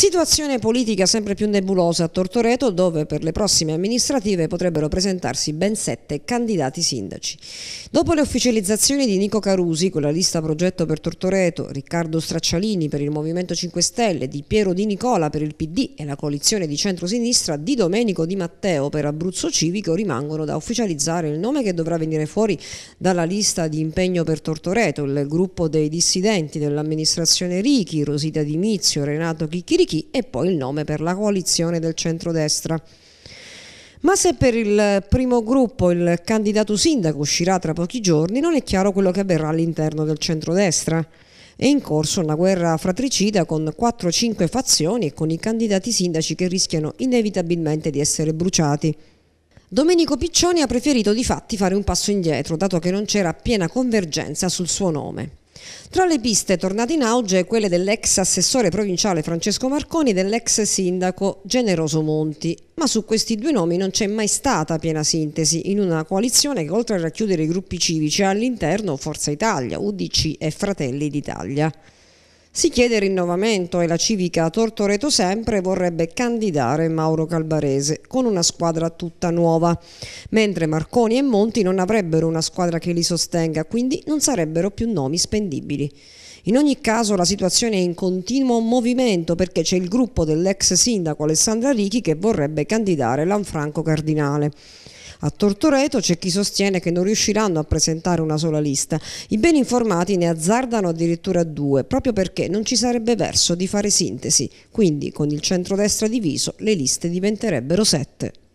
Situazione politica sempre più nebulosa a Tortoreto, dove per le prossime amministrative potrebbero presentarsi ben sette candidati sindaci. Dopo le ufficializzazioni di Nico Carusi con la lista progetto per Tortoreto, Riccardo Straccialini per il Movimento 5 Stelle, di Piero Di Nicola per il PD e la coalizione di centrosinistra, di Domenico Di Matteo per Abruzzo Civico rimangono da ufficializzare il nome che dovrà venire fuori dalla lista di impegno per Tortoreto, il gruppo dei dissidenti dell'amministrazione Ricchi, Rosita Di Mizio, Renato Chicchiri chi e poi il nome per la coalizione del centrodestra. Ma se per il primo gruppo il candidato sindaco uscirà tra pochi giorni, non è chiaro quello che avverrà all'interno del centrodestra. È in corso una guerra fratricida con 4-5 fazioni e con i candidati sindaci che rischiano inevitabilmente di essere bruciati. Domenico Piccioni ha preferito di fatti fare un passo indietro, dato che non c'era piena convergenza sul suo nome. Tra le piste tornate in auge quelle dell'ex assessore provinciale Francesco Marconi e dell'ex sindaco Generoso Monti, ma su questi due nomi non c'è mai stata piena sintesi in una coalizione che oltre a racchiudere i gruppi civici ha all'interno Forza Italia, UDC e Fratelli d'Italia. Si chiede rinnovamento e la civica Tortoreto sempre vorrebbe candidare Mauro Calbarese con una squadra tutta nuova, mentre Marconi e Monti non avrebbero una squadra che li sostenga, quindi non sarebbero più nomi spendibili. In ogni caso la situazione è in continuo movimento perché c'è il gruppo dell'ex sindaco Alessandra Ricchi che vorrebbe candidare Lanfranco Cardinale. A Tortoreto c'è chi sostiene che non riusciranno a presentare una sola lista. I ben informati ne azzardano addirittura due, proprio perché non ci sarebbe verso di fare sintesi. Quindi, con il centrodestra diviso, le liste diventerebbero sette.